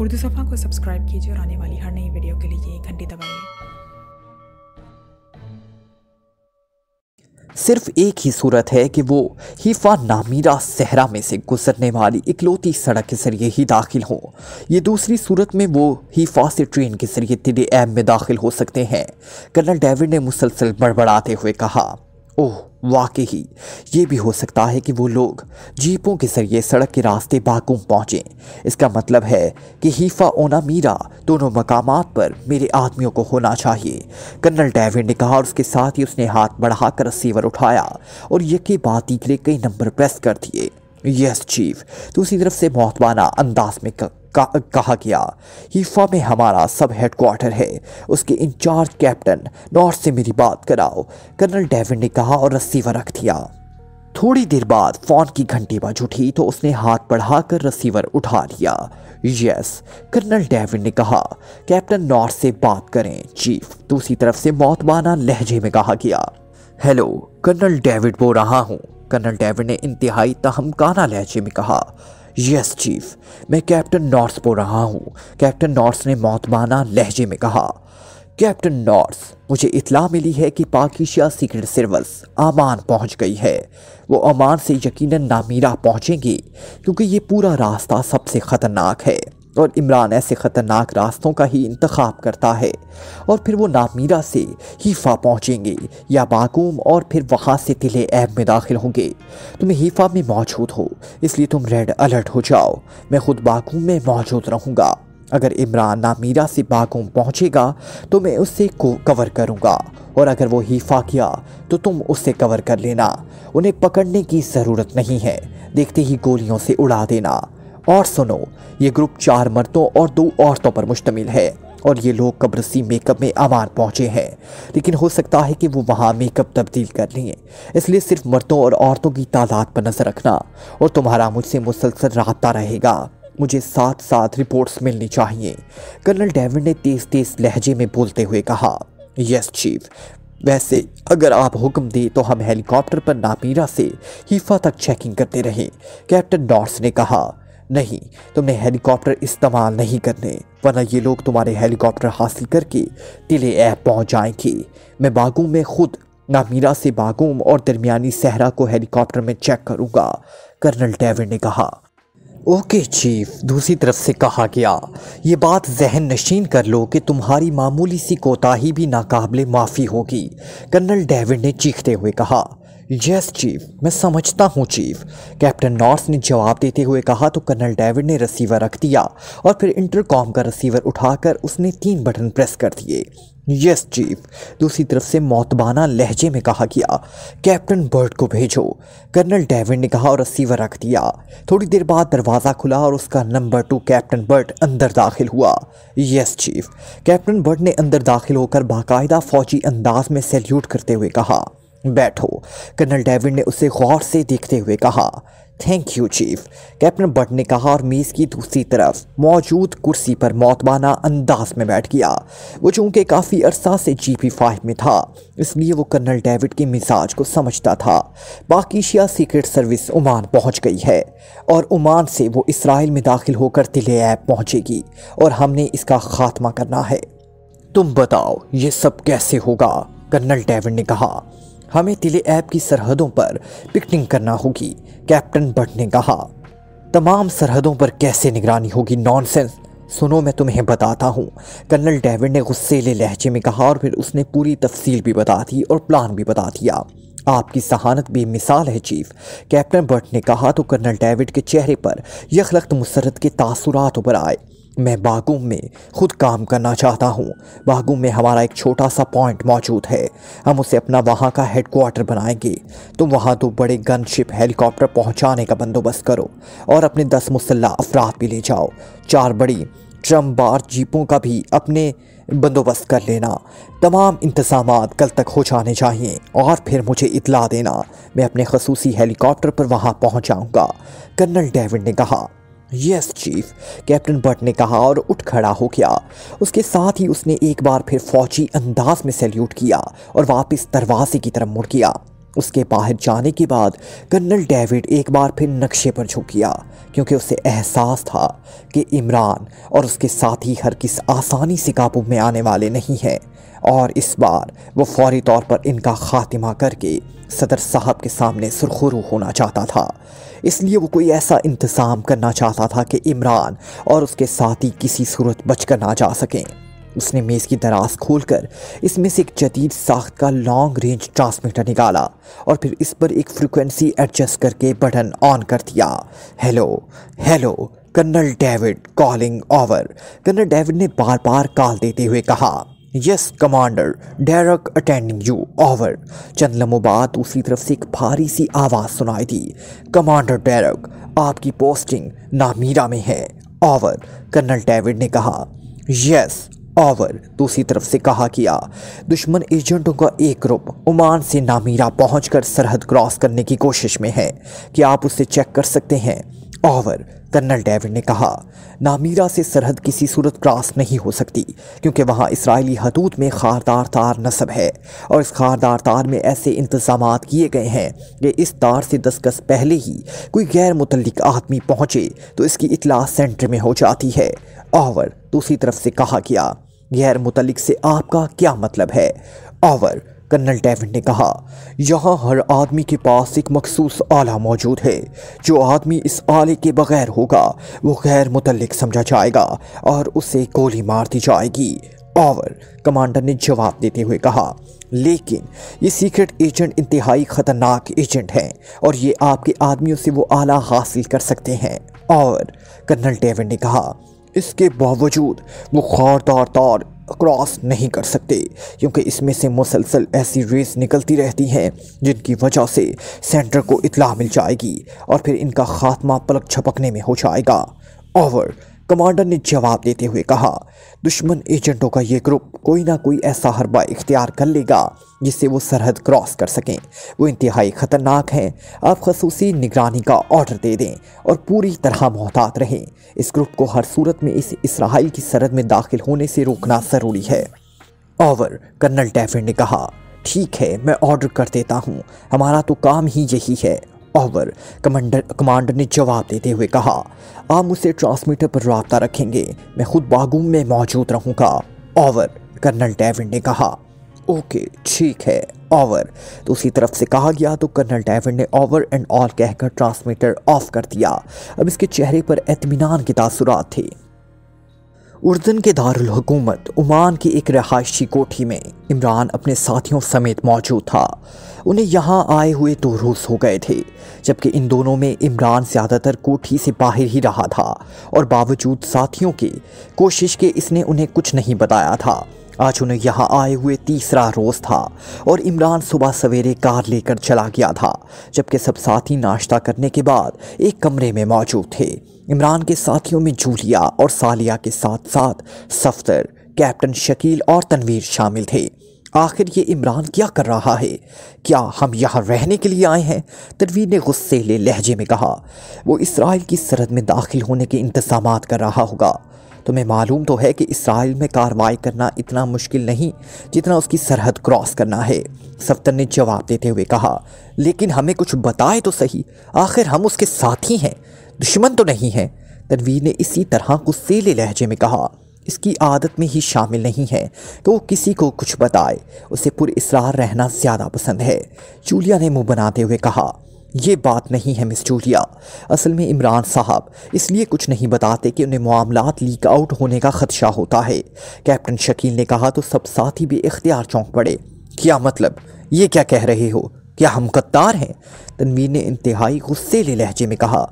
उर्दू सफ़ा को सब्सक्राइब कीजिए और आने वाली हर नई वीडियो के लिए घंटी दबाइए सिर्फ एक ही सूरत है कि वो हिफा नामीरा सहरा में से गुजरने वाली इकलौती सड़क के ज़रिए ही दाखिल हो ये दूसरी सूरत में वो हिफा से ट्रेन के ज़रिए तिले एम में दाखिल हो सकते हैं कर्नल डेविड ने मुसलसल बड़बड़ाते हुए कहा ओह वाकई ही ये भी हो सकता है कि वो लोग जीपों के जरिए सड़क के रास्ते बाकूम पहुँचे इसका मतलब है कि हीफा ओना मीरा दोनों मकाम पर मेरे आदमियों को होना चाहिए कर्नल डेविड ने कहा और उसके साथ ही उसने हाथ बढ़ाकर रिसीवर उठाया और यके बाती के लिए कई नंबर प्रेस कर दिए यस चीफ दूसरी तरफ से मोहतबाना अंदाज में का, कहा गया हीफा में हमारा सब हेडक्वार्टर है उसके इंचार्ज कैप्टन नॉर्थ से मेरी बात कराओ कर्नल डेविड ने कहा और रसीवर रख दिया थोड़ी देर बाद फोन की घंटी बज उठी तो उसने हाथ बढ़ाकर रिसीवर उठा लिया यस कर्नल डेविड ने कहा कैप्टन नॉर्थ से बात करें चीफ दूसरी तरफ से मौतबाना लहजे में कहा गया हेलो कर्नल डेविड बोल रहा हूँ कर्नल डेविड ने इंतहाई तहमकाना लहजे में कहा यस चीफ मैं कैप्टन नॉर्स बोल रहा हूँ कैप्टन नॉर्स ने मौतमाना लहजे में कहा कैप्टन नॉर्स मुझे इतला मिली है कि पाकिशिया सीक्रेट सर्विस अमान पहुंच गई है वो अमान से यकीनन नामीरा पहुंचेंगे क्योंकि ये पूरा रास्ता सबसे ख़तरनाक है और इमरान ऐसे ख़तरनाक रास्तों का ही इंतखब करता है और फिर वो नामीरा से हीफ़ा पहुँचेंगे या बाकूम और फिर वहाँ से तिले ऐब में दाखिल होंगे तुम हीफ़ा में मौजूद हो इसलिए तुम रेड अलर्ट हो जाओ मैं ख़ुद बाकूम में मौजूद रहूँगा अगर इमरान नामीरा से बाकूम पहुँचेगा तो मैं उससे को कवर करूँगा और अगर वो हीफा किया तो तुम उससे कवर कर लेना उन्हें पकड़ने की ज़रूरत नहीं है देखते ही गोलियों से उड़ा देना और सुनो ये ग्रुप चार मर्दों और दो औरतों पर मुश्तमिल है और ये लोग कब्रसी मेकअप में आवार पहुँचे हैं लेकिन हो सकता है कि वो वहाँ मेकअप तब्दील कर लें इसलिए सिर्फ मर्दों और औरतों की तादाद पर नज़र रखना और तुम्हारा मुझसे मुसलसल रहा रहेगा मुझे साथ साथ रिपोर्ट्स मिलनी चाहिए कर्नल डेविड ने तेज़ तेज़ लहजे में बोलते हुए कहा यस चीफ वैसे अगर आप हुक्म दें तो हम हेलीकॉप्टर पर नापीरा से हिफा तक चेकिंग करते रहें कैप्टन डॉर्स ने कहा नहीं तुमने हेलीकॉप्टर इस्तेमाल नहीं करने वरना ये लोग तुम्हारे हेलीकॉप्टर हासिल करके तिले ऐप पहुँच जाएंगे मैं बागों में खुद नामीरा से बागूम और दरमियानी सहरा को हेलीकॉप्टर में चेक करूँगा कर्नल डेविड ने कहा ओके चीफ दूसरी तरफ से कहा गया ये बात जहन नशीन कर लो कि तुम्हारी मामूली सी कोताही भी नाकबले माफ़ी होगी कर्नल डेविड ने चीखते हुए कहा यस चीफ मैं समझता हूँ चीफ कैप्टन नॉर्स ने जवाब देते हुए कहा तो कर्नल डेविड ने रिसीवर रख दिया और फिर इंटरकॉम का रिसीवर उठाकर उसने तीन बटन प्रेस कर दिए यस चीफ दूसरी तरफ से मौतबाना लहजे में कहा गया कैप्टन बर्ड को भेजो कर्नल डेविड ने कहा और रिसीवर रख दिया थोड़ी देर बाद दरवाज़ा खुला और उसका नंबर टू कैप्टन बर्ड अंदर दाखिल हुआ यस चीफ कैप्टन बर्ड ने अंदर दाखिल होकर बाकायदा फ़ौजी अंदाज में सैल्यूट करते हुए कहा बैठो कर्नल डेविड ने उसे गौर से देखते हुए कहा thank you chief captain Butt ने कहा और मेज़ की दूसरी तरफ मौजूद कुर्सी पर मौतबाना अंदाज में बैठ गया वो चूंकि काफ़ी अरसा से जी पी फाइव में था इसलिए वो कर्नल डेविड के मिजाज को समझता था पाकिशिया सीक्रेट सर्विस ओमान पहुंच गई है और ओमान से वो इसराइल में दाखिल होकर तिले ऐप पहुँचेगी और हमने इसका खात्मा करना है तुम बताओ ये सब कैसे होगा कर्नल डेविड ने कहा हमें तिले ऐप की सरहदों पर पिकनिक करना होगी कैप्टन बट ने कहा तमाम सरहदों पर कैसे निगरानी होगी नॉनसेंस सुनो मैं तुम्हें बताता हूँ कर्नल डेविड ने गुस्सेले लहजे में कहा और फिर उसने पूरी तफसील भी बता दी और प्लान भी बता दिया आपकी सहानत बेमिसाल है चीफ कैप्टन बर्ट ने कहा तो कर्नल डेविड के चेहरे पर यखलख्त मुसरत के तासुरात उभर आए मैं बागुम में खुद काम करना चाहता हूँ बागुम में हमारा एक छोटा सा पॉइंट मौजूद है हम उसे अपना वहाँ का हेडक्वार्टर बनाएंगे तुम वहाँ दो बड़े गनशिप हेलीकॉप्टर पहुँचाने का बंदोबस्त करो और अपने दस मुसल्ला अफराद भी ले जाओ चार बड़ी ट्रम बार जीपों का भी अपने बंदोबस्त कर लेना तमाम इंतजाम कल तक हो जाने चाहिए और फिर मुझे इतला देना मैं अपने खसूसी हेलीकॉप्टर पर वहाँ पहुँच जाऊँगा कर्नल डेविड ने कहा यस चीफ कैप्टन बट ने कहा और उठ खड़ा हो गया उसके साथ ही उसने एक बार फिर फौजी अंदाज में सैल्यूट किया और वापस दरवाजे की तरफ मुड़ गया उसके बाहर जाने के बाद कर्नल डेविड एक बार फिर नक्शे पर झुक गया क्योंकि उसे एहसास था कि इमरान और उसके साथी हर किस आसानी से काबू में आने वाले नहीं हैं और इस बार वो फौरी तौर पर इनका खात्मा करके सदर साहब के सामने सुरखरू होना चाहता था इसलिए वो कोई ऐसा इंतज़ाम करना चाहता था कि इमरान और उसके साथी किसी सूरत बचकर ना जा सकें उसने मेज़ की दराज खोलकर इसमें से एक जदीद साख्त का लॉन्ग रेंज ट्रांसमीटर निकाला और फिर इस पर एक फ्रिक्वेंसी एडजस्ट करके बटन ऑन कर दिया hello hello colonel David calling over colonel David ने बार बार कॉल देते हुए कहा yes commander direct attending you over चंद लम्हों बाद दूसरी तरफ से एक भारी सी आवाज़ सुनाई दी कमांडर डैरक आपकी पोस्टिंग नामीरा में है ओवर कर्नल डेविड ने कहा यस आवर दूसरी तरफ से कहा गया दुश्मन एजेंटों का एक ग्रुप ओमान से नामीरा पहुंचकर सरहद क्रॉस करने की कोशिश में है कि आप उसे चेक कर सकते हैं ऑवर कर्नल डेविड ने कहा नामीरा से सरहद किसी सूरत क्रॉस नहीं हो सकती क्योंकि वहाँ इसराइली हदूद में खारदार तार नस्ब है और इस खारदार तार में ऐसे इंतजाम किए गए हैं कि इस तार से दस गज पहले ही कोई गैर मुतलक आदमी पहुँचे तो इसकी इतला सेंटर में हो जाती है ऑवर दूसरी तरफ से कहा गया गैर मुतलिक से आपका क्या मतलब है ऑवर कर्नल डेविड ने कहा यहाँ हर आदमी के पास एक मखसूस आला मौजूद है जो आदमी इस आले के बगैर होगा वो गैर मुतलक समझा जाएगा और उसे गोली मार दी जाएगी ऑवर कमांडर ने जवाब देते हुए कहा लेकिन ये सीक्रेट एजेंट इंतहाई ख़तरनाक एजेंट हैं और ये आपके आदमियों से वो आला हासिल कर सकते हैं और कर्नल डेविड ने कहा इसके बावजूद वो खार तौर तौर क्रॉस नहीं कर सकते क्योंकि इसमें से मुसलसल ऐसी रेस निकलती रहती हैं जिनकी वजह से सेंटर को इतला मिल जाएगी और फिर इनका खात्मा पलक छपकने में हो जाएगा ओवर कमांडर ने जवाब देते हुए कहा दुश्मन एजेंटों का ये ग्रुप कोई ना कोई ऐसा हरबा इख्तियार कर लेगा जिससे वो सरहद क्रॉस कर सकें वो इंतहाई ख़तरनाक हैं आप खसूस निगरानी का ऑर्डर दे दें और पूरी तरह मोहतात रहें इस ग्रुप को हर सूरत में इस इसराइल की सरहद में दाखिल होने से रोकना ज़रूरी है और कर्नल डेफिड ने कहा ठीक है मैं ऑर्डर कर देता हूँ हमारा तो काम ही यही है ओवर कमांडर कमांडर ने जवाब देते हुए कहा आप मुझसे ट्रांसमीटर पर रबता रखेंगे मैं खुद बागूम में मौजूद रहूँगा ओवर कर्नल डेविड ने कहा ओके ठीक है ओवर दूसरी तो तरफ से कहा गया तो कर्नल डेविड ने ओवर एंड ऑल कहकर ट्रांसमीटर ऑफ कर दिया अब इसके चेहरे पर एतमीनान के तासुरात थे उर्दन के हुकूमत उमान की एक रहायशी कोठी में इमरान अपने साथियों समेत मौजूद था उन्हें यहाँ आए हुए दो तो रोज़ हो गए थे जबकि इन दोनों में इमरान ज़्यादातर कोठी से बाहर ही रहा था और बावजूद साथियों की कोशिश के इसने उन्हें कुछ नहीं बताया था आज उन्हें यहाँ आए हुए तीसरा रोज़ था और इमरान सुबह सवेरे कार लेकर चला गया था जबकि सब साथी नाश्ता करने के बाद एक कमरे में मौजूद थे इमरान के साथियों में जूलिया और सालिया के साथ साथ सफ्तर कैप्टन शकील और तनवीर शामिल थे आखिर ये इमरान क्या कर रहा है क्या हम यहाँ रहने के लिए आए हैं तनवीर ने गुस्से ले लहजे में कहा वो इसराइल की सरहद में दाखिल होने के इंतजाम कर रहा होगा तुम्हें मालूम तो है कि इसराइल में कार्रवाई करना इतना मुश्किल नहीं जितना उसकी सरहद क्रॉस करना है सफ्तर ने जवाब देते हुए कहा लेकिन हमें कुछ बताए तो सही आखिर हम उसके साथी हैं दुश्मन तो नहीं है तनवीर ने इसी तरह गुस्सेले लहजे में कहा इसकी आदत में ही शामिल नहीं है कि वो किसी को कुछ बताए उसे पुरसरार रहना ज़्यादा पसंद है जूलिया ने मुंह बनाते हुए कहा ये बात नहीं है मिस जूलिया असल में इमरान साहब इसलिए कुछ नहीं बताते कि उन्हें मामला लीक आउट होने का खदशा होता है कैप्टन शकील ने कहा तो सब साथी भी इख्तियार चौंक पड़े क्या मतलब ये क्या कह रहे हो क्या हम गद्दार हैं तनवीर ने इंतहाई गुस्सेले लहजे में कहा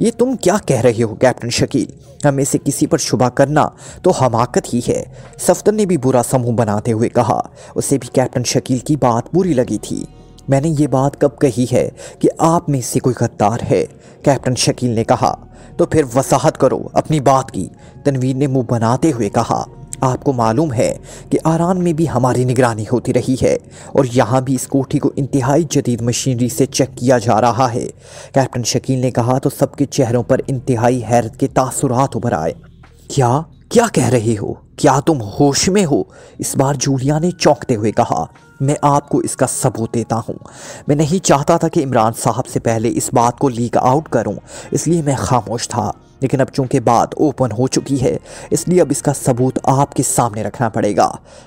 ये तुम क्या कह रहे हो कैप्टन शकील हमें से किसी पर शुबा करना तो हमाकत ही है सफदर ने भी बुरा समूह बनाते हुए कहा उसे भी कैप्टन शकील की बात बुरी लगी थी मैंने ये बात कब कही है कि आप में से कोई गद्दार है कैप्टन शकील ने कहा तो फिर वसाहत करो अपनी बात की तनवीर ने मुंह बनाते हुए कहा आपको मालूम है कि आरान में भी हमारी निगरानी होती रही है और यहाँ भी इस कोठी को इंतहाई जदीद मशीनरी से चेक किया जा रहा है कैप्टन शकील ने कहा तो सबके चेहरों पर इंतहाई हैरत के तासुरात उभर आए क्या क्या कह रहे हो क्या तुम होश में हो इस बार जूलिया ने चौंकते हुए कहा मैं आपको इसका सबूत देता हूँ मैं नहीं चाहता था कि इमरान साहब से पहले इस बात को लीक आउट करूँ इसलिए मैं खामोश था लेकिन अब चूंकि बात ओपन हो चुकी है इसलिए अब इसका सबूत आपके सामने रखना पड़ेगा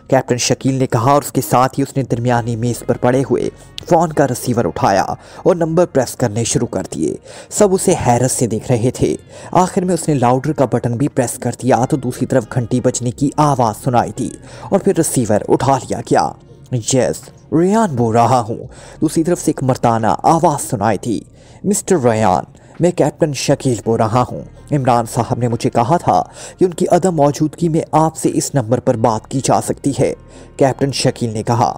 कैप्टन शकील ने कहा और उसके साथ ही उसने दरमियानी मेज़ पर पड़े हुए फ़ोन का रिसीवर उठाया और नंबर प्रेस करने शुरू कर दिए सब उसे हैरत से देख रहे थे आखिर में उसने लाउडर का बटन भी प्रेस कर दिया तो दूसरी तरफ घंटी बजने की आवाज़ सुनाई थी और फिर रिसीवर उठा लिया गया यस रेन बोल रहा हूँ दूसरी तरफ से एक मरताना आवाज़ सुनाई थी मिस्टर रेन मैं कैप्टन शकील बोल रहा हूँ इमरान साहब ने मुझे कहा था कि उनकी अदम मौजूदगी में आपसे इस नंबर पर बात की जा सकती है कैप्टन शकील ने कहा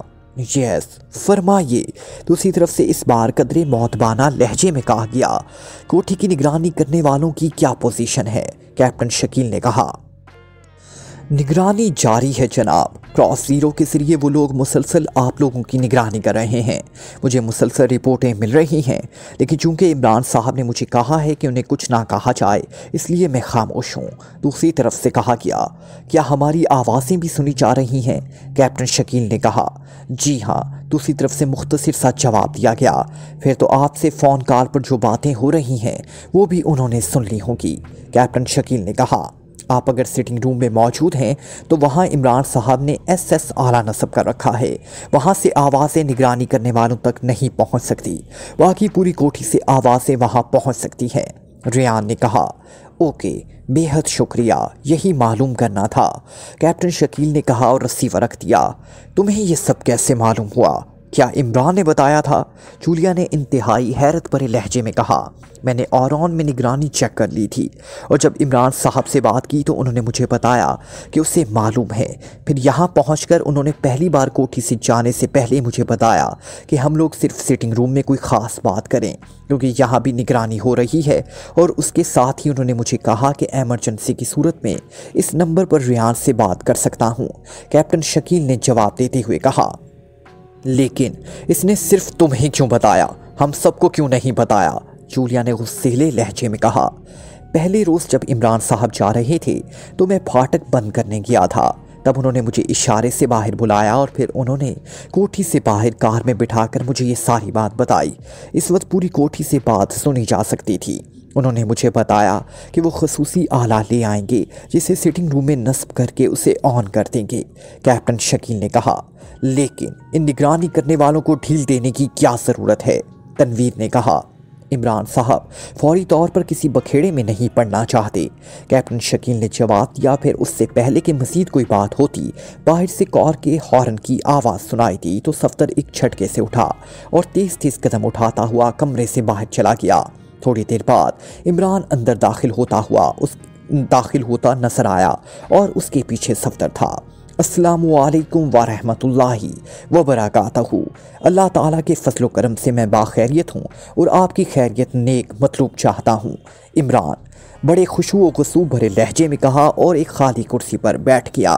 यस फरमाइए दूसरी तो तरफ से इस बार कदरे मौतबाना लहजे में कहा गया कोठी की निगरानी करने वालों की क्या पोजीशन है कैप्टन शकील ने कहा निगरानी जारी है जनाब क्रॉस ज़ीरो के ज़रिए वो लोग मुसलसल आप लोगों की निगरानी कर रहे हैं मुझे मुसलसल रिपोर्टें मिल रही हैं लेकिन चूंकि इमरान साहब ने मुझे कहा है कि उन्हें कुछ ना कहा जाए इसलिए मैं खामोश हूँ दूसरी तरफ से कहा गया क्या हमारी आवाज़ें भी सुनी जा रही हैं कैप्टन शकील ने कहा जी हाँ दूसरी तरफ से मुख्तर सा जवाब दिया गया फिर तो आपसे फ़ोन कॉल पर जो बातें हो रही हैं वो भी उन्होंने सुन ली होंगी कैप्टन शकील ने कहा आप अगर सिटिंग रूम में मौजूद हैं तो वहाँ इमरान साहब ने एस एस आला नसब कर रखा है वहाँ से आवाज़ें निगरानी करने वालों तक नहीं पहुँच सकती बाकी पूरी कोठी से आवाज़ें वहाँ पहुँच सकती हैं रियान ने कहा ओके बेहद शुक्रिया यही मालूम करना था कैप्टन शकील ने कहा और रस्सी वरख दिया तुम्हें यह सब कैसे मालूम हुआ क्या इमरान ने बताया था जूलिया ने इंतहाई हैरत भरे लहजे में कहा मैंने औरन में निगरानी चेक कर ली थी और जब इमरान साहब से बात की तो उन्होंने मुझे बताया कि उसे मालूम है फिर यहाँ पहुँच उन्होंने पहली बार कोठी से जाने से पहले मुझे बताया कि हम लोग सिर्फ सिटिंग रूम में कोई ख़ास बात करें क्योंकि यहाँ भी निगरानी हो रही है और उसके साथ ही उन्होंने मुझे कहा कि एमरजेंसी की सूरत में इस नंबर पर रियाज से बात कर सकता हूँ कैप्टन शकील ने जवाब देते हुए कहा लेकिन इसने सिर्फ तुम्हें क्यों बताया हम सबको क्यों नहीं बताया जूलिया ने गुस्सेले लहजे में कहा पहले रोज़ जब इमरान साहब जा रहे थे तो मैं फाटक बंद करने गया था तब उन्होंने मुझे इशारे से बाहर बुलाया और फिर उन्होंने कोठी से बाहर कार में बिठाकर मुझे ये सारी बात बताई इस वक्त पूरी कोठी से बात सुनी जा सकती थी उन्होंने मुझे बताया कि वो खसूसी आला ले आएंगे जिसे सिटिंग रूम में नस्ब करके उसे ऑन कर देंगे कैप्टन शकील ने कहा लेकिन इन निगरानी करने वालों को ढील देने की क्या ज़रूरत है तनवीर ने कहा इमरान साहब फौरी तौर पर किसी बखेड़े में नहीं पड़ना चाहते कैप्टन शकील ने जवाब दिया फिर उससे पहले कि मजीद कोई बात होती बाहर से कौर के हॉर्न की आवाज़ सुनाई दी तो सफ़्तर एक झटके से उठा और तेज़ तेज़ कदम उठाता हुआ कमरे से बाहर चला गया थोड़ी देर बाद इमरान अंदर दाखिल होता हुआ उस दाखिल होता नजर आया और उसके पीछे सफदर था असलकम वरहमतुल्लाहि व हूँ अल्लाह ताला के फसलो करम से मैं बाखैरियत हूँ और आपकी खैरियत नेक मतलूब चाहता हूँ इमरान बड़े खुशू वसूब भरे लहजे में कहा और एक खाली कुर्सी पर बैठ गया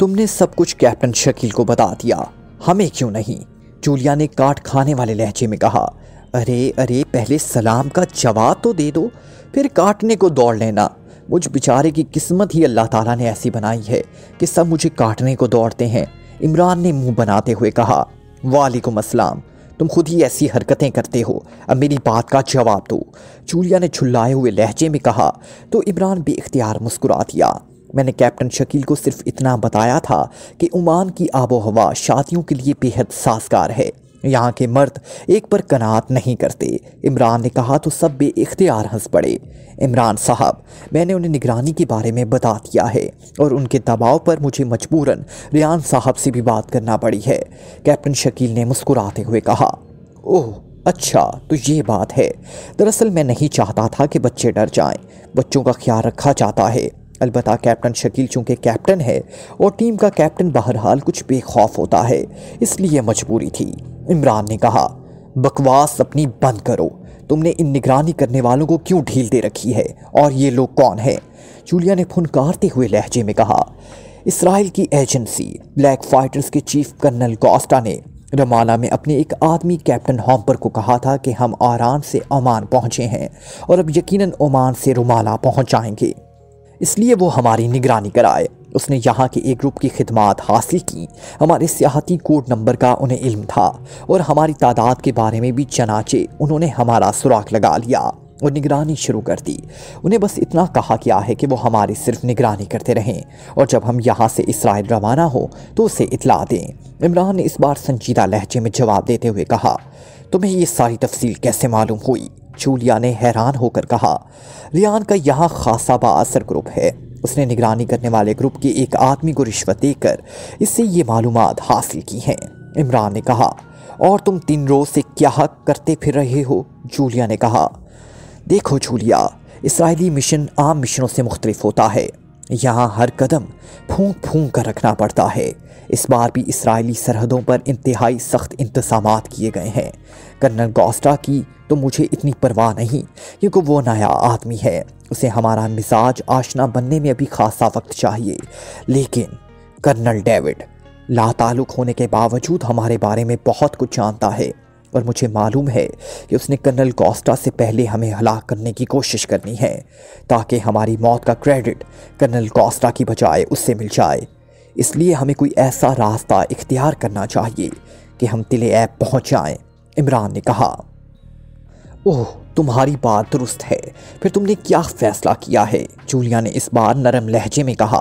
तुमने सब कुछ कैप्टन शकील को बता दिया हमें क्यों नहीं जूलिया ने काट खाने वाले लहजे में कहा अरे अरे पहले सलाम का जवाब तो दे दो फिर काटने को दौड़ लेना मुझ बेचारे की किस्मत ही अल्लाह ताला ने ऐसी बनाई है कि सब मुझे काटने को दौड़ते हैं इमरान ने मुंह बनाते हुए कहा वालेकुम असलाम तुम खुद ही ऐसी हरकतें करते हो अब मेरी बात का जवाब दो चूलिया ने छुल्लाए हुए लहजे में कहा तो इमरान बेख्तियार मुस्कुरा दिया मैंने कैप्टन शकील को सिर्फ इतना बताया था कि ओमान की आबो हवा शादियों के लिए बेहद साजगार है यहाँ के मर्द एक पर कनात नहीं करते इमरान ने कहा तो सब बेख्तियार हंस पड़े इमरान साहब मैंने उन्हें निगरानी के बारे में बता दिया है और उनके दबाव पर मुझे मजबूरन रियान साहब से भी बात करना पड़ी है कैप्टन शकील ने मुस्कुराते हुए कहा ओह अच्छा तो ये बात है दरअसल मैं नहीं चाहता था कि बच्चे डर जाएं बच्चों का ख्याल रखा जाता है अलबत् कैप्टन शकील चूँकि कैप्टन है और टीम का कैप्टन बहरहाल कुछ बेखौफ होता है इसलिए मजबूरी थी इमरान ने कहा बकवास अपनी बंद करो तुमने इन निगरानी करने वालों को क्यों ढील दे रखी है और ये लोग कौन है चूलिया ने फुनकारते हुए लहजे में कहा इसराइल की एजेंसी ब्लैक फाइटर्स के चीफ कर्नल गॉस्टा ने रमाना में अपने एक आदमी कैप्टन हॉम्पर को कहा था कि हम आराम से ओमान पहुंचे हैं और अब यकीनन ओमान से रुमाला पहुंच जाएंगे इसलिए वो हमारी निगरानी कराए उसने यहाँ के एक ग्रुप की खिदमत हासिल की हमारे सियाहती कोड नंबर का उन्हें इल्म था और हमारी तादाद के बारे में भी चनाचे उन्होंने हमारा सुराग लगा लिया और निगरानी शुरू कर दी उन्हें बस इतना कहा गया है कि वो हमारी सिर्फ निगरानी करते रहें और जब हम यहाँ से इसराइल रवाना हो तो उसे इतला दें इमरान ने इस बार संजीदा लहजे में जवाब देते हुए कहा तुम्हें ये सारी तफसील कैसे मालूम हुई जूलिया ने हैरान होकर कहा रियान का यहाँ खासा बासर ग्रुप है उसने निगरानी करने वाले ग्रुप के एक आदमी को रिश्वत देकर इससे ये मालूम हासिल की हैं इमरान ने कहा और तुम तीन रोज से क्या करते फिर रहे हो जूलिया ने कहा देखो जूलिया इसराइली मिशन आम मिशनों से मुख्तलिफ होता है यहाँ हर कदम फूंक फूंक कर रखना पड़ता है इस बार भी इसराइली सरहदों पर इंतहाई सख्त इंतजाम किए गए हैं कर्नल गोस्टा की तो मुझे इतनी परवाह नहीं क्योंकि वो नया आदमी है उसे हमारा मिजाज आशना बनने में अभी खासा वक्त चाहिए लेकिन कर्नल डेविड लातालुक होने के बावजूद हमारे बारे में बहुत कुछ जानता है और मुझे मालूम है कि उसने कर्नल गोस्टा से पहले हमें हलाक करने की कोशिश करनी है ताकि हमारी मौत का क्रेडिट कर्नल गौस्टा की बजाय उससे मिल जाए इसलिए हमें कोई ऐसा रास्ता इख्तियार करना चाहिए कि हम तिले ऐप पहुँच जाएँ इमरान ने कहा ओह तुम्हारी बात दुरुस्त है फिर तुमने क्या फैसला किया है जूलिया ने इस बार नरम लहजे में कहा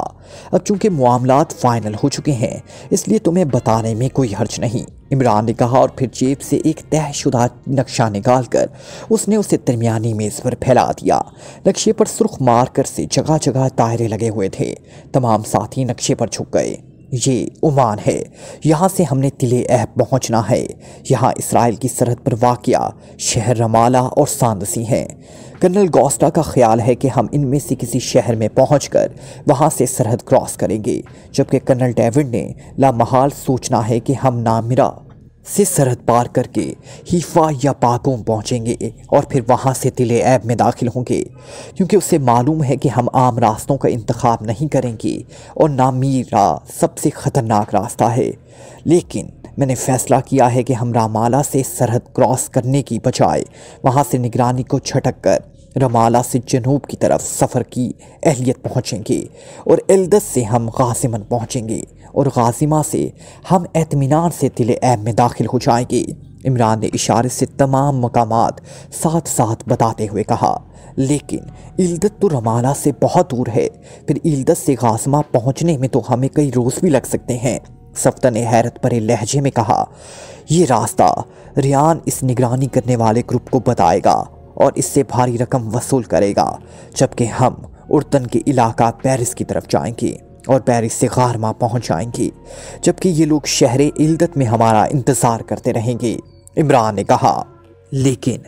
अब चूंकि मामला फाइनल हो चुके हैं इसलिए तुम्हें बताने में कोई हर्ज नहीं इमरान ने कहा और फिर जेब से एक तयशुदा नक्शा निकाल कर उसने उसे दरमियानी मेज़ पर फैला दिया नक्शे पर सुर्ख मार कर से जगह जगह दायरे लगे हुए थे तमाम साथी नक्शे पर झुक गए ये ओमान है यहाँ से हमने तिले ऐप पहुँचना है यहाँ इसराइल की सरहद पर वाक़ शहर रमाला और सांदसी हैं कर्नल गोस्टा का ख्याल है कि हम इनमें से किसी शहर में पहुँच कर वहाँ से सरहद क्रॉस करेंगे जबकि कर्नल डेविड ने लामहाल सोचना है कि हम नामिरा से सरहद पार करके हीफा या पाकों पहुंचेंगे और फिर वहां से तिले ऐब में दाखिल होंगे क्योंकि उसे मालूम है कि हम आम रास्तों का इंतखब नहीं करेंगे और नामीरा सबसे ख़तरनाक रास्ता है लेकिन मैंने फ़ैसला किया है कि हम रामाला से सरहद क्रॉस करने की बजाय वहाँ से निगरानी को छटक कर रमाला से जनूब की तरफ सफ़र की अहलियत पहुँचेंगे और एल्दस से हम गाजिमन पहुँचेंगे और गाजिमा से हम एतमीनान से तिल ऐब में दाखिल हो जाएंगे इमरान ने इशारे से तमाम मकाम साथ साथ बताते हुए कहा लेकिन इल्दत तो रमाला से बहुत दूर है फिर इल्दत से गाजमा पहुँचने में तो हमें कई रोज़ भी लग सकते हैं सफ्ता ने हैरत पर लहजे में कहा यह रास्ता रियान इस निगरानी करने वाले ग्रुप को बताएगा और इससे भारी रकम वसूल करेगा जबकि हम उर्तन के इलाका पेरिस की तरफ जाएंगे और पेरिस से गारमा पहुंच जाएंगे जबकि ये लोग शहर इल्दत में हमारा इंतज़ार करते रहेंगे इमरान ने कहा लेकिन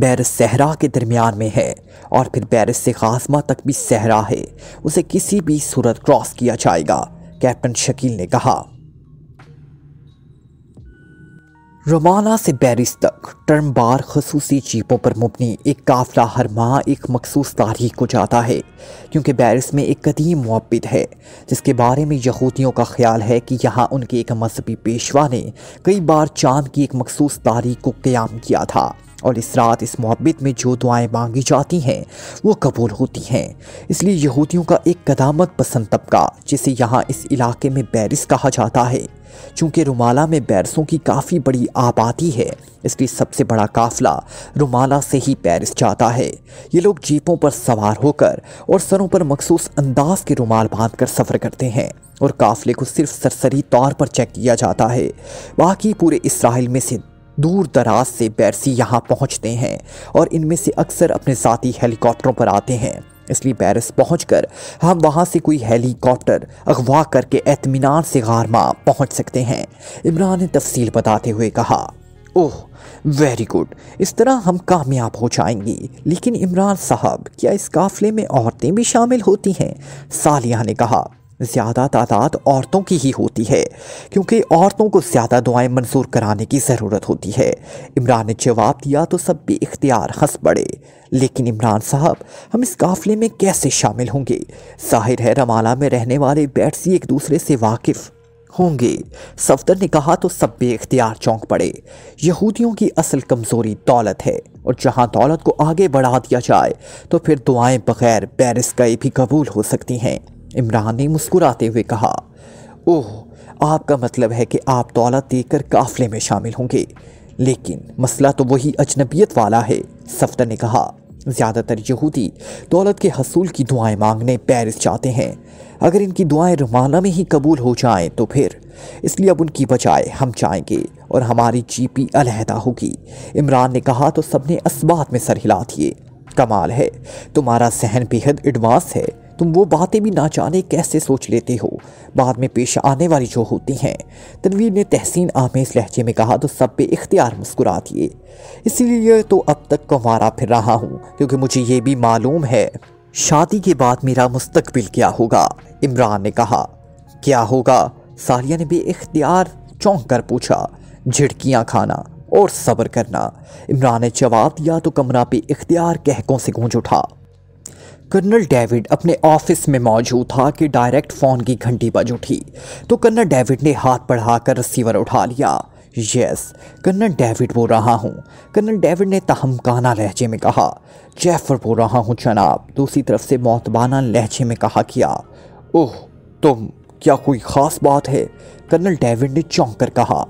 बैरस सहरा के दरमियान में है और फिर बैरस से गाजमा तक भी सहरा है उसे किसी भी सूरत क्रॉस किया जाएगा कैप्टन शकील ने कहा रोमाना से पेरिस तक टर्म बार खसूसी जीपों पर मुबनी एक काफिला हर माह एक मखसूस तारीख को जाता है क्योंकि पेरिस में एक कदीम मुआबद है जिसके बारे में यहूदियों का ख्याल है कि यहाँ उनके एक मजहबी पेशवा ने कई बार चांद की एक मखसूस तारीख को क़्याम किया था और इस रात इस मोहब्बत में जो दुआएं मांगी जाती हैं वो कबूल होती हैं इसलिए यहूदियों का एक कदामत पसंद तबका जिसे यहाँ इस इलाके में बैरिस कहा जाता है चूँकि रुमाला में बैरसों की काफ़ी बड़ी आबादी है इसलिए सबसे बड़ा काफिला रुमाला से ही पैरिस जाता है ये लोग जीपों पर सवार होकर और सरों पर मखसूस अंदाज के रुमाल बांध कर सफ़र करते हैं और काफिले को सिर्फ सरसरी तौर पर चेक किया जाता है बाकी पूरे इसराइल में से दूर दराज से बैरसी यहाँ पहुँचते हैं और इनमें से अक्सर अपने साथी हेलीकॉप्टरों पर आते हैं इसलिए पेरिस कर हम वहाँ से कोई हेलीकॉप्टर अगवा करके एतमीनार से गारमा पहुँच सकते हैं इमरान ने तफसील बताते हुए कहा ओह वेरी गुड इस तरह हम कामयाब हो जाएंगी लेकिन इमरान साहब क्या इस काफ़िले में औरतें भी शामिल होती हैं सालिया ने कहा ज़्यादा तादाद औरतों की ही होती है क्योंकि औरतों को ज़्यादा दुआएं मंजूर कराने की ज़रूरत होती है इमरान ने जवाब दिया तो सब इख्तियार हंस पड़े लेकिन इमरान साहब हम इस काफ़िले में कैसे शामिल होंगे जाहिर है रमाला में रहने वाले बैट्सी एक दूसरे से वाकिफ़ होंगे सफदर ने कहा तो सब इख्तियार चौंक पड़े यहूदियों की असल कमज़ोरी दौलत है और जहाँ दौलत को आगे बढ़ा दिया जाए तो फिर दुआएं बगैर बैरिस गए भी कबूल हो सकती हैं इमरान ने मुस्कुराते हुए कहा ओह आपका मतलब है कि आप दौलत देकर काफले में शामिल होंगे लेकिन मसला तो वही अजनबियत वाला है सफ्तर ने कहा ज़्यादातर यहूदी दौलत के हसूल की दुआएं मांगने पेरिस जाते हैं अगर इनकी दुआएं रुमाना में ही कबूल हो जाएं तो फिर इसलिए अब उनकी बजाय हम जाएंगे और हमारी जीपी अलहदा होगी इमरान ने कहा तो सबने इस बात में सर हिला दिए कमाल है तुम्हारा सहन बेहद एडवांस है तुम वो बातें भी ना जाने कैसे सोच लेते हो बाद में पेश आने वाली जो होती हैं तनवीर ने तहसीन आमेज लहजे में कहा तो सब पे इख्तियार मुस्कुरा दिए इसीलिए तो अब तक कंवारा फिर रहा हूँ क्योंकि मुझे ये भी मालूम है शादी के बाद मेरा मुस्तबिल क्या होगा इमरान ने कहा क्या होगा सालिया ने भी इख्तियार चौंक कर पूछा झिड़कियाँ खाना और सब्र करना इमरान ने जवाब दिया तो कमरा पे इख्तियार कहकों से गूंज उठा कर्नल डेविड अपने ऑफिस में मौजूद था कि डायरेक्ट फ़ोन की घंटी बज उठी तो कर्नल डेविड ने हाथ बढ़ाकर रिसीवर उठा लिया यस कर्नल डेविड बोल रहा हूँ कर्नल डेविड ने तहमकाना लहजे में कहा जेफर बोल रहा हूँ जनाब दूसरी तरफ से मौतबाना लहजे में कहा किया ओह तुम क्या कोई ख़ास बात है कर्नल डेविड ने चौंक कर कहा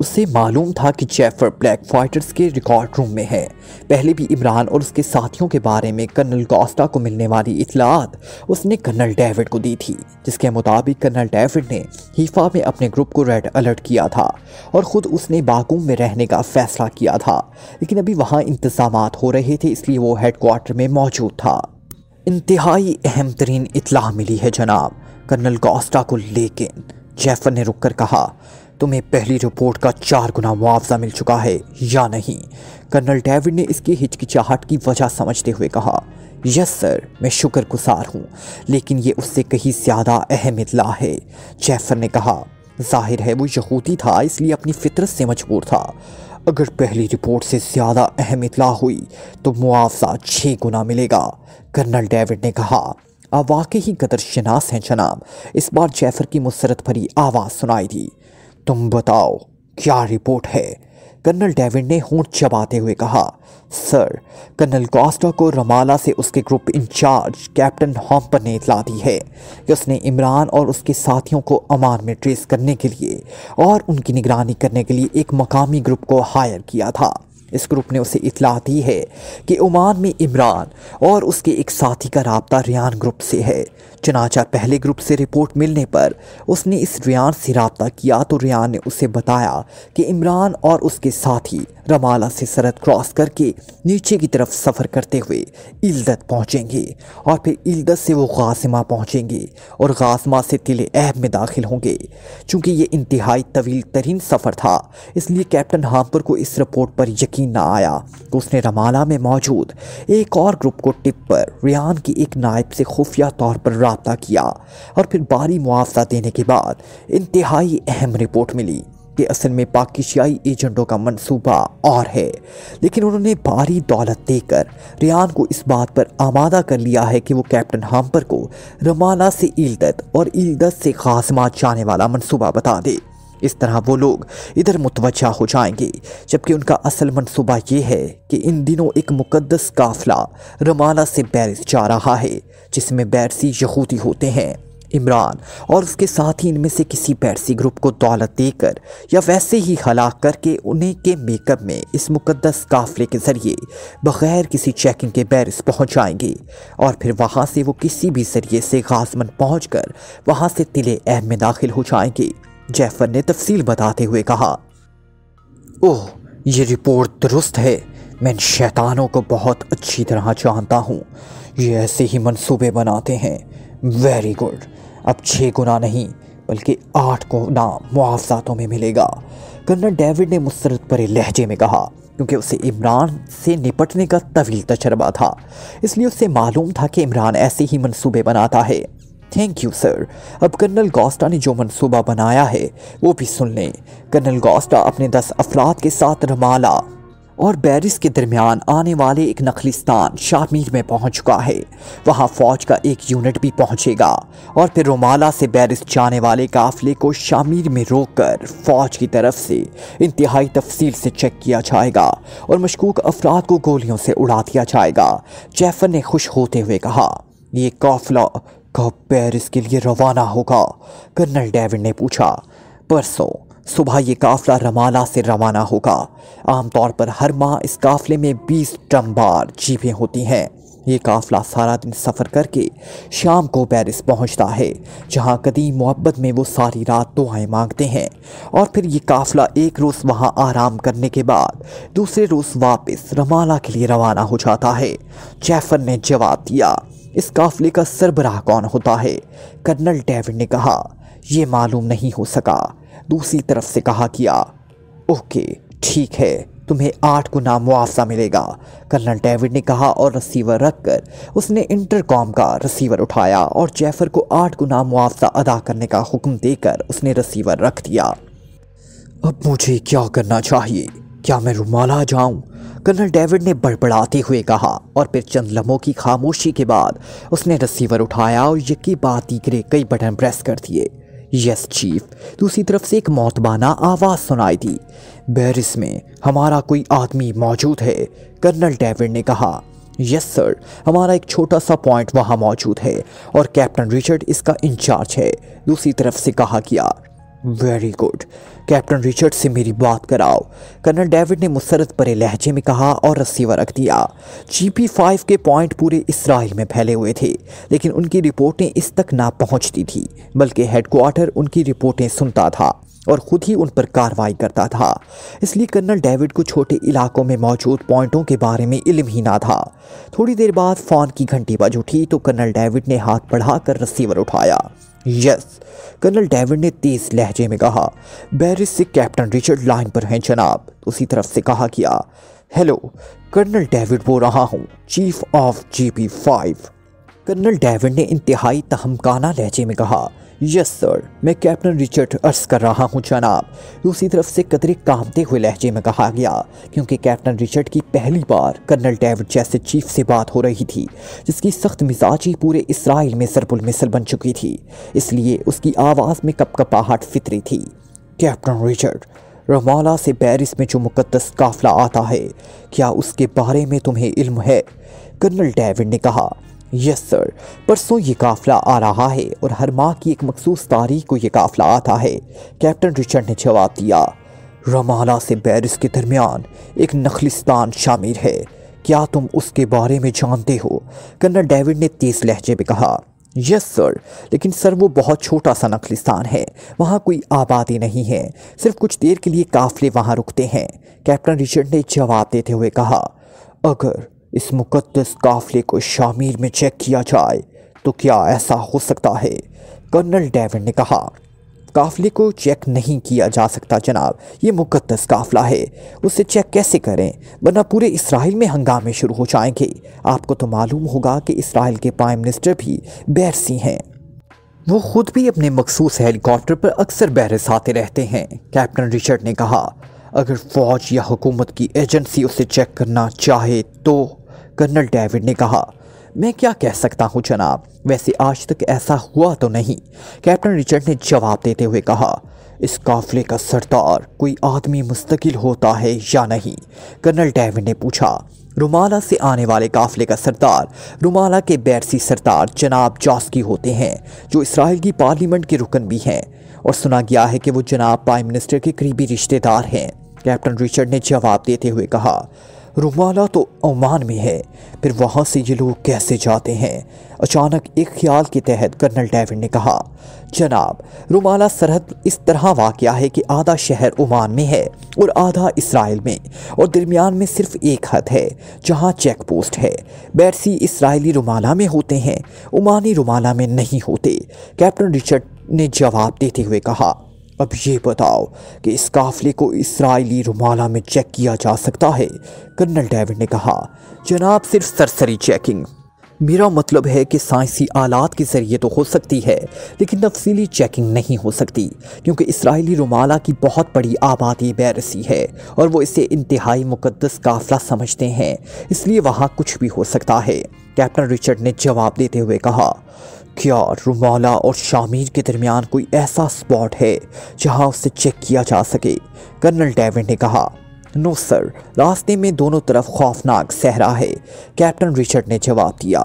उसे मालूम था कि जेफर ब्लैक फाइटर्स के रिकॉर्ड रूम में है पहले भी इमरान और उसके साथियों के बारे में कर्नल गोस्टा को मिलने वाली इतलात उसने कर्नल डेविड को दी थी जिसके मुताबिक कर्नल डेविड ने हीफा में अपने ग्रुप को रेड अलर्ट किया था और ख़ुद उसने बाकूम में रहने का फैसला किया था लेकिन अभी वहाँ इंतजाम हो रहे थे इसलिए वो हेडकोार्टर में मौजूद था इंतहाई अहम तरीन इतला मिली है जनाब कर्नल गोस्टा को लेकिन जेफर ने रुक कर कहा तुम्हें पहली रिपोर्ट का चार गुना मुआवजा मिल चुका है या नहीं कर्नल डेविड ने इसकी हिचकिचाहट की वजह समझते हुए कहा यस सर मैं शुक्रगुजार हूँ लेकिन ये उससे कहीं ज़्यादा अहम इतला है जैफर ने कहा जाहिर है वो यहूदी था इसलिए अपनी फितरत से मजबूर था अगर पहली रिपोर्ट से ज़्यादा अहम इतला हुई तो मुआवजा छः गुना मिलेगा कर्नल डेविड ने कहा आप वाकई ही कदर शनास हैं जनाब इस बार जैफर की मुसरत भरी आवाज़ सुनाई दी तुम बताओ क्या रिपोर्ट है कर्नल डेविड ने होंठ चबाते हुए कहा सर कर्नल कॉस्टा को रमाला से उसके ग्रुप इंचार्ज कैप्टन हॉम्पर ने इतला दी है कि उसने इमरान और उसके साथियों को अमान में ट्रेस करने के लिए और उनकी निगरानी करने के लिए एक मकामी ग्रुप को हायर किया था इस ग्रुप ने उसे इतला दी है कि ओमान में इमरान और उसके एक साथी का रबता रियान ग्रुप से है चनाचा पहले ग्रुप से रिपोर्ट मिलने पर उसने इस रियान से रबता किया तो रियान ने उसे बताया कि इमरान और उसके साथी रमाला से सरहद क्रॉस करके नीचे की तरफ सफ़र करते हुए इल्दत पहुँचेंगे और फिर इल्दत से वो गासमा पहुँचेंगे और गासमा से तिले ऐब में दाखिल होंगे चूँकि ये इंतहाई तवील तरीन सफ़र था इसलिए कैप्टन हाम्पर को इस रिपोर्ट पर यकीन न आया तो उसने रमाला में मौजूद एक और ग्रुप को टिप पर रियान की एक नायब से खुफिया तौर पर रबता किया और फिर बारी मुआवजा देने के बाद इंतहाई अहम रिपोर्ट मिली कि असल में पाकिशियाई एजेंटों का मंसूबा और है लेकिन उन्होंने भारी दौलत देकर रियान को इस बात पर आमादा कर लिया है कि वो कैप्टन हाम्पर को रमाना से इल्दत और इल्दत से खासमात जाने वाला मंसूबा बता दे इस तरह वो लोग इधर मुतवजा हो जाएंगे जबकि उनका असल मनसूबा ये है कि इन दिनों एक मुकदस काफिला रमाला से बैरिस जा रहा है जिसमें बैरसी यहूदी होते हैं इमरान और उसके साथ ही इनमें से किसी बैरसी ग्रुप को दौलत देकर या वैसे ही हलाक करके उन्हें के मेकअप में इस मुकदस काफले के ज़रिए बग़ैर किसी चेकिंग के बैरिस पहुँच जाएंगे और फिर वहाँ से वो किसी भी ज़रिए से गाजमन पहुँच कर वहाँ से तिले अहम में दाखिल हो जाएंगे जैफर ने तफसील बताते हुए कहा ओह ये रिपोर्ट दुरुस्त है मैं इन शैतानों को बहुत अच्छी तरह जानता हूँ ये ऐसे ही मंसूबे बनाते हैं वेरी गुड अब छः गुना नहीं बल्कि आठ गुना मुआवजातों में मिलेगा कर्नल डेविड ने मुसरत पर लहजे में कहा क्योंकि उसे इमरान से निपटने का तवील तजर्बा था इसलिए उसे मालूम था कि इमरान ऐसे ही मंसूबे बनाता है थैंक यू सर अब कर्नल गौस्टा ने जो मनसूबा बनाया है वो भी सुन लें कर्नल गौस्टा अपने दस अफराद के साथ रमाला और बैरिस के दरमियान आने वाले एक नखलिस्तान शामीर में पहुंच चुका है वहां फौज का एक यूनिट भी पहुंचेगा और फिर रोमाला से बैरिस जाने वाले काफिले को शामीर में रोककर फौज की तरफ से इंतहाई तफसील से चेक किया जाएगा और मशकूक अफराद को गोलियों से उड़ा दिया जाएगा जैफर ने खुश होते हुए कहा ये काफिला कब पेरिस के लिए रवाना होगा कर्नल डेविड ने पूछा परसों सुबह ये काफिला रमाला से रवाना होगा आमतौर पर हर माह इस काफिले में 20 बार जीपें होती हैं ये काफिला सारा दिन सफ़र करके शाम को पेरिस पहुंचता है जहां कदीम मोहब्बत में वो सारी रात दुआएं मांगते हैं और फिर ये काफिला एक रोज़ वहां आराम करने के बाद दूसरे रोज़ वापस रमाला के लिए रवाना हो जाता है जैफर ने जवाब दिया इस काफिले का सरबराह कौन होता है कर्नल डेविड ने कहा यह मालूम नहीं हो सका दूसरी तरफ से कहा किया ओके ठीक है तुम्हें आठ गुना मुआवजा मिलेगा कर्नल डेविड ने कहा और रिसीवर रखकर उसने इंटरकॉम का रिसीवर उठाया और जेफर को आठ गुना मुआवजा अदा करने का हुक्म देकर उसने रिसीवर रख दिया अब मुझे क्या करना चाहिए क्या मैं रुमाला जाऊं कर्नल डेविड ने बड़बड़ाते हुए कहा और फिर चंद लम्हों की खामोशी के बाद उसने रिसीवर उठाया और यकी बात दीगरे कई बटन प्रेस कर दिए यस चीफ दूसरी तरफ से एक मौतबाना आवाज़ सुनाई दी बैरिस में हमारा कोई आदमी मौजूद है कर्नल डेविड ने कहा यस सर हमारा एक छोटा सा पॉइंट वहाँ मौजूद है और कैप्टन रिचर्ड इसका इंचार्ज है दूसरी तरफ से कहा गया वेरी गुड कैप्टन रिचर्ड से मेरी बात कराओ कर्नल डेविड ने मुसरत परे लहजे में कहा और रसीवर रख दिया जी पी फाइव के पॉइंट पूरे इसराइल में फैले हुए थे लेकिन उनकी रिपोर्टें इस तक ना पहुंचती थी बल्कि हेडक्वार्टर उनकी रिपोर्टें सुनता था और ख़ुद ही उन पर कार्रवाई करता था इसलिए कर्नल डेविड को छोटे इलाकों में मौजूद पॉइंटों के बारे में इल्म ही ना था थोड़ी देर बाद फ़ोन की घंटी बज उठी तो कर्नल डेविड ने हाथ बढ़ाकर रसीवर उठाया यस कर्नल डेविड ने तेज लहजे में कहा बैरिस से कैप्टन रिचर्ड लाइन पर हैं जनाब उसी तरफ से कहा गया हेलो कर्नल डेविड बोल रहा हूँ chief of G P five colonel David ने इंतहाई तहमकाना लहजे में कहा यस सर मैं कैप्टन रिचर्ड अर्ज कर रहा हूँ जनाब दूसरी तरफ से कतरे कामते हुए लहजे में कहा गया क्योंकि कैप्टन रिचर्ड की पहली बार कर्नल डेविड जैसे चीफ से बात हो रही थी जिसकी सख्त मिजाजी पूरे इसराइल में सरबुल मिसल बन चुकी थी इसलिए उसकी आवाज़ में कपकपाहट फितरी थी कैप्टन रिचर्ड रमौला से पेरिस में जो मुकदस काफिला आता है क्या उसके बारे में तुम्हें इल्म है कर्नल डेविड ने कहा यस सर परसों ये काफिला आ रहा है और हर माह की एक मखसूस तारीख को यह काफिला आता है कैप्टन रिचर्ड ने जवाब दिया रमाला से बैरिस के दरमियान एक नखलिस्तान शामिल है क्या तुम उसके बारे में जानते हो कर्नल डेविड ने तेज लहजे में कहा यस सर लेकिन सर वो बहुत छोटा सा नखलिस्तान है वहाँ कोई आबादी नहीं है सिर्फ कुछ देर के लिए काफले वहाँ रुकते हैं कैप्टन रिचर्ड ने जवाब देते हुए कहा अगर इस मुकदस काफले को शामिर में चेक किया जाए तो क्या ऐसा हो सकता है कर्नल डेविड ने कहा काफले को चेक नहीं किया जा सकता जनाब ये मुकदस काफला है उसे चेक कैसे करें वरना पूरे इसराइल में हंगामे शुरू हो जाएंगे आपको तो मालूम होगा कि इसराइल के प्राइम मिनिस्टर भी बैरसी हैं वो खुद भी अपने मखसूस हेलीकॉप्टर पर अक्सर बहरस आते रहते हैं कैप्टन रिचर्ड ने कहा अगर फौज या हुकूमत की एजेंसी उसे चेक करना चाहे तो कर्नल डेविड ने कहा मैं क्या कह सकता हूं जनाब वैसे आज तक ऐसा हुआ तो नहीं कैप्टन रिचर्ड ने जवाब देते हुए कहा इस काफिले का सरदार कोई आदमी मुस्तकिल होता है या नहीं कर्नल डेविड ने पूछा रुमाला से आने वाले काफिले का सरदार रुमाला के बैरसी सरदार जनाब जास्की होते हैं जो इसराइल की पार्लियामेंट के रुकन भी हैं और सुना गया है कि वो जनाब प्राइम मिनिस्टर के करीबी रिश्तेदार हैं कैप्टन रिचर्ड ने जवाब देते हुए कहा रुमाला तो ओमान में है फिर वहाँ से ये लोग कैसे जाते हैं अचानक एक ख्याल के तहत कर्नल डेविड ने कहा जनाब रुमाला सरहद इस तरह वाक़ है कि आधा शहर ओमान में है और आधा इसराइल में और दरमियान में सिर्फ एक हद है जहाँ चेक पोस्ट है बैरसी इसराइली रुमाला में होते हैं ओमानी रुमाला में नहीं होते कैप्टन रिचर्ड ने जवाब देते हुए कहा अब ये बताओ कि इस काफिले को इसराइली रुमाला में चेक किया जा सकता है कर्नल डेविड ने कहा जनाब सिर्फ सरसरी चेकिंग मेरा मतलब है कि साइंसी आलात के ज़रिए तो हो सकती है लेकिन तफसीली चेकिंग नहीं हो सकती क्योंकि इसराइली रुमाला की बहुत बड़ी आबादी बैरसी है और वो इसे इंतहाई मुकदस काफिला समझते हैं इसलिए वहाँ कुछ भी हो सकता है कैप्टन रिचर्ड ने जवाब देते हुए कहा क्या रुमाला और शामिर के दरमियान कोई ऐसा स्पॉट है जहां उसे चेक किया जा सके कर्नल डेविड ने कहा नो सर रास्ते में दोनों तरफ खौफनाक सहरा है कैप्टन रिचर्ड ने जवाब दिया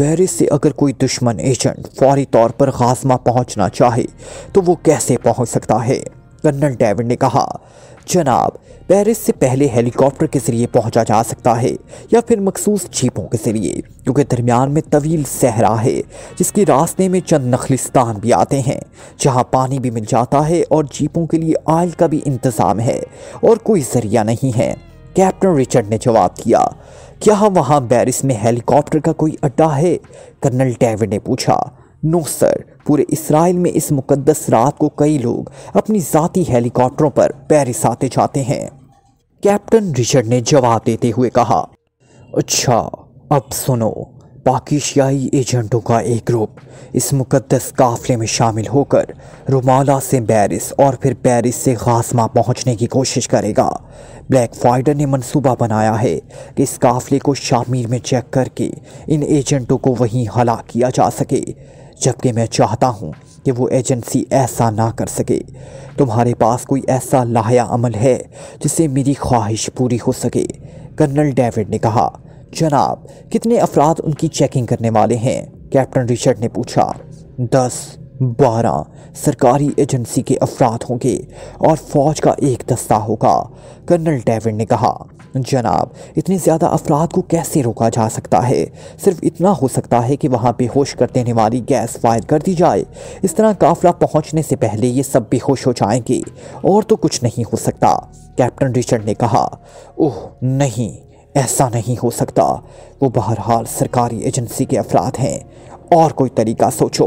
बैरिस से अगर कोई दुश्मन एजेंट फौरी तौर पर गाजमा पहुंचना चाहे तो वो कैसे पहुंच सकता है कर्नल डेविड ने कहा जनाब पेरिस से पहले हेलीकॉप्टर के जरिए पहुंचा जा सकता है या फिर मखसूस जीपों के जरिए क्योंकि दरमियान में तवील सहरा है जिसके रास्ते में चंद नखलिस्तान भी आते हैं जहां पानी भी मिल जाता है और जीपों के लिए आयल का भी इंतज़ाम है और कोई जरिया नहीं है कैप्टन रिचर्ड ने जवाब दिया क्या वहाँ पेरिस में हेलीकॉप्टर का कोई अड्डा है कर्नल डेविड ने पूछा नो सर पूरे इसराइल में इस मुकदस रात को कई लोग अपनी ज़ाती हेलीकॉप्टरों पर पेरिस आते जाते हैं कैप्टन रिचर्ड ने जवाब देते हुए कहा अच्छा अब सुनो पाकिशियाई एजेंटों का एक ग्रुप इस मुकदस काफले में शामिल होकर रुमाला से पेरिस और फिर पेरिस से गाजमा पहुंचने की कोशिश करेगा ब्लैक फाइडर ने मंसूबा बनाया है कि इस काफले को शामिर में चेक करके इन एजेंटों को वहीं हला किया जा सके जबकि मैं चाहता हूँ कि वो एजेंसी ऐसा ना कर सके तुम्हारे पास कोई ऐसा लाया अमल है जिससे मेरी ख्वाहिश पूरी हो सके कर्नल डेविड ने कहा जनाब कितने अफराद उनकी चेकिंग करने वाले हैं कैप्टन रिचर्ड ने पूछा दस बारह सरकारी एजेंसी के अफराद होंगे और फौज का एक दस्ता होगा कर्नल डेविड ने कहा जनाब इतने ज़्यादा अफराद को कैसे रोका जा सकता है सिर्फ इतना हो सकता है कि वहाँ बेहोश कर देने वाली गैस फायर कर दी जाए इस तरह काफिला पहुँचने से पहले ये सब बेहोश हो जाएंगे और तो कुछ नहीं हो सकता कैप्टन रिचर्ड ने कहा ओह नहीं ऐसा नहीं हो सकता वो बहरहाल सरकारी एजेंसी के अफराद हैं और कोई तरीका सोचो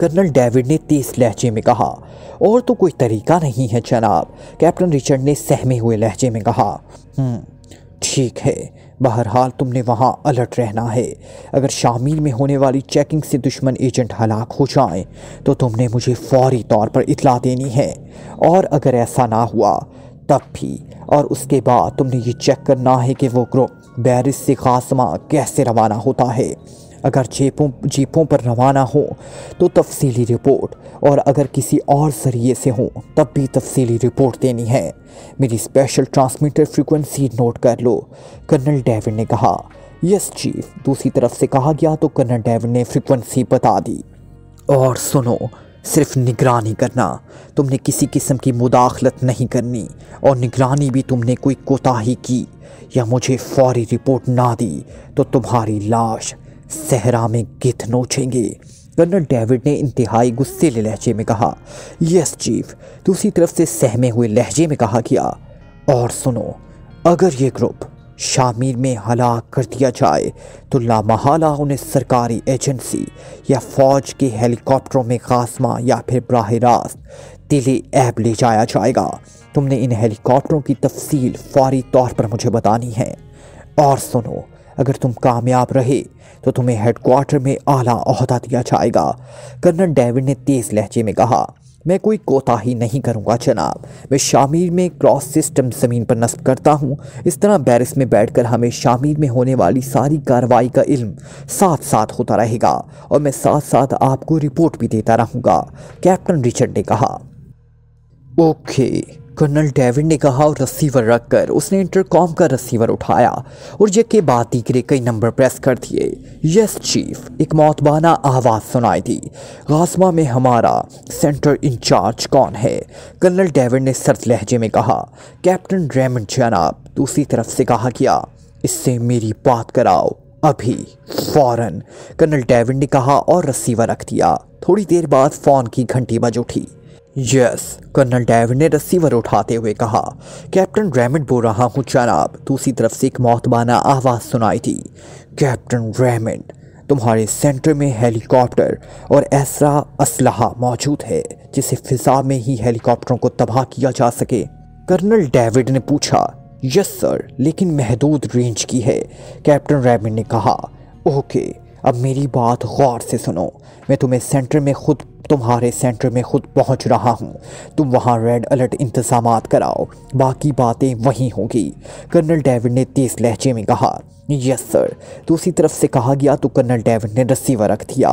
कर्नल डेविड ने तेज लहजे में कहा और तो कोई तरीका नहीं है जनाब कैप्टन रिचर्ड ने सहमे हुए लहजे में कहा हम्म, ठीक है बहरहाल तुमने वहाँ अलर्ट रहना है अगर शामिल में होने वाली चेकिंग से दुश्मन एजेंट हलाक हो जाए तो तुमने मुझे फौरी तौर पर इतला देनी है और अगर ऐसा ना हुआ तब भी और उसके बाद तुमने ये चेक करना है कि वो ग्रुप बैरिस से खासमा कैसे रवाना होता है अगर जेपों जीपों पर रवाना हो तो तफसीली रिपोर्ट और अगर किसी और जरिए से हो तब भी तफसीली रिपोर्ट देनी है मेरी स्पेशल ट्रांसमीटर फ्रिक्वेंसी नोट कर लो कर्नल डेविड ने कहा यस चीफ दूसरी तरफ से कहा गया तो कर्नल डेविड ने फ्रिक्वेंसी बता दी और सुनो सिर्फ निगरानी करना तुमने किसी किस्म की मुदाखलत नहीं करनी और निगरानी भी तुमने कोई कोताही की या मुझे फौरी रिपोर्ट ना दी तो तुम्हारी लाश सहरा में गिथ नोचेंगे कर्नल डेविड ने इंतहाई ले लहजे में कहा यस चीफ दूसरी तरफ से सहमे हुए लहजे में कहा गया और सुनो अगर ये ग्रुप शामिर में हलाक कर दिया जाए तो लामहला उन्हें सरकारी एजेंसी या फौज के हेलीकॉप्टरों में खासमा या फिर बरह रास्त तिले ऐप ले जाया जाएगा तुमने इन हेलीकॉप्टरों की तफसील फौरी तौर पर मुझे बतानी है और सुनो अगर तुम कामयाब रहे तो तुम्हें हेडक्वार्टर में आला अहदा दिया जाएगा कर्नल डेविड ने तेज़ लहजे में कहा मैं कोई कोताही नहीं करूंगा जनाब मैं शामिर में क्रॉस सिस्टम ज़मीन पर नस्ब करता हूं इस तरह बैरिस में बैठकर हमें शामिर में होने वाली सारी कार्रवाई का इल्म साथ साथ होता रहेगा और मैं साथ साथ आपको रिपोर्ट भी देता रहूंगा कैप्टन रिचर्ड ने कहा ओके कर्नल डेविड ने कहा और रसीवर रखकर उसने इंटरकॉम का रसीवर उठाया और यह के बाद दीगरे कई नंबर प्रेस कर दिए यस चीफ एक मौतबाना आवाज़ सुनाई दी गाजमा में हमारा सेंटर इंचार्ज कौन है कर्नल डेविड ने सर्द लहजे में कहा कैप्टन रेमंड जनाब दूसरी तरफ से कहा गया इससे मेरी बात कराओ अभी फौरन कर्नल डेविड ने कहा और रसीवर रख दिया थोड़ी देर बाद फ़ोन की घंटी बज उठी यस कर्नल डैव ने रिसीवर उठाते हुए कहा कैप्टन रैमिट बोल रहा हूँ जनाब दूसरी तरफ से एक मौतबाना आवाज़ सुनाई थी कैप्टन रैमिट तुम्हारे सेंटर में हेलीकॉप्टर और ऐसा असल मौजूद है जिसे फिजा में ही हेलीकॉप्टरों को तबाह किया जा सके कर्नल डेविड ने पूछा यस सर लेकिन महदूद रेंज की है कैप्टन रेमिड ने कहा ओके अब मेरी बात गौर से सुनो मैं तुम्हें सेंटर में खुद तुम्हारे सेंटर में खुद पहुंच रहा हूं। तुम वहां रेड अलर्ट इंतजाम कराओ बाकी बातें वहीं होंगी कर्नल डेविड ने तेज लहजे में कहा यस सर दूसरी तरफ से कहा गया तो कर्नल डेविड ने रिसीवर रख दिया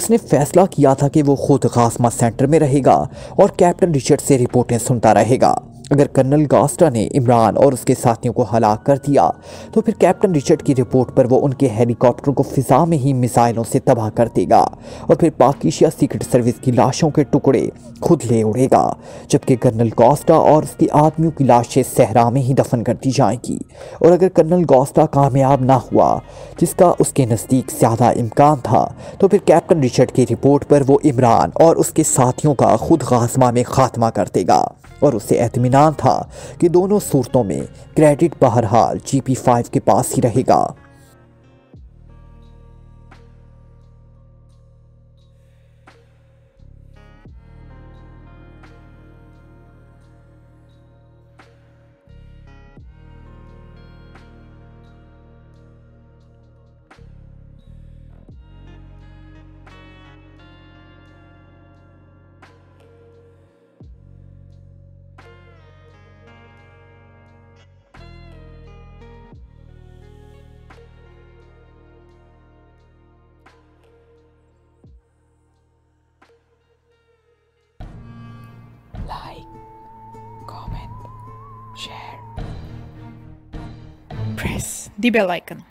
उसने फैसला किया था कि वो खुद खासमा सेंटर में रहेगा और कैप्टन रिचर्ड से रिपोर्टें सुनता रहेगा अगर कर्नल गास्टा ने इमरान और उसके साथियों को हलाक कर दिया तो फिर कैप्टन रिचर्ड की रिपोर्ट पर वो उनके हेलीकॉप्टर को फिजा में ही मिसाइलों से तबाह कर देगा और फिर पाकिशिया सीक्रेट सर्विस की लाशों के टुकड़े खुद ले उड़ेगा जबकि कर्नल गास्टा और उसके आदमियों की लाशें सहरा में ही दफन कर दी जाएंगी और अगर कर्नल गास्टा कामयाब ना हुआ जिसका उसके नज़दीक ज़्यादा इम्कान था तो फिर कैप्टन रिचर्ड की रिपोर्ट पर वो इमरान और उसके साथियों का खुद गाजमा में खात्मा कर देगा और उसे एतमिन इतमान था कि दोनों सूरतों में क्रेडिट बहरहाल जी पी फाइव के पास ही रहेगा the bell icon.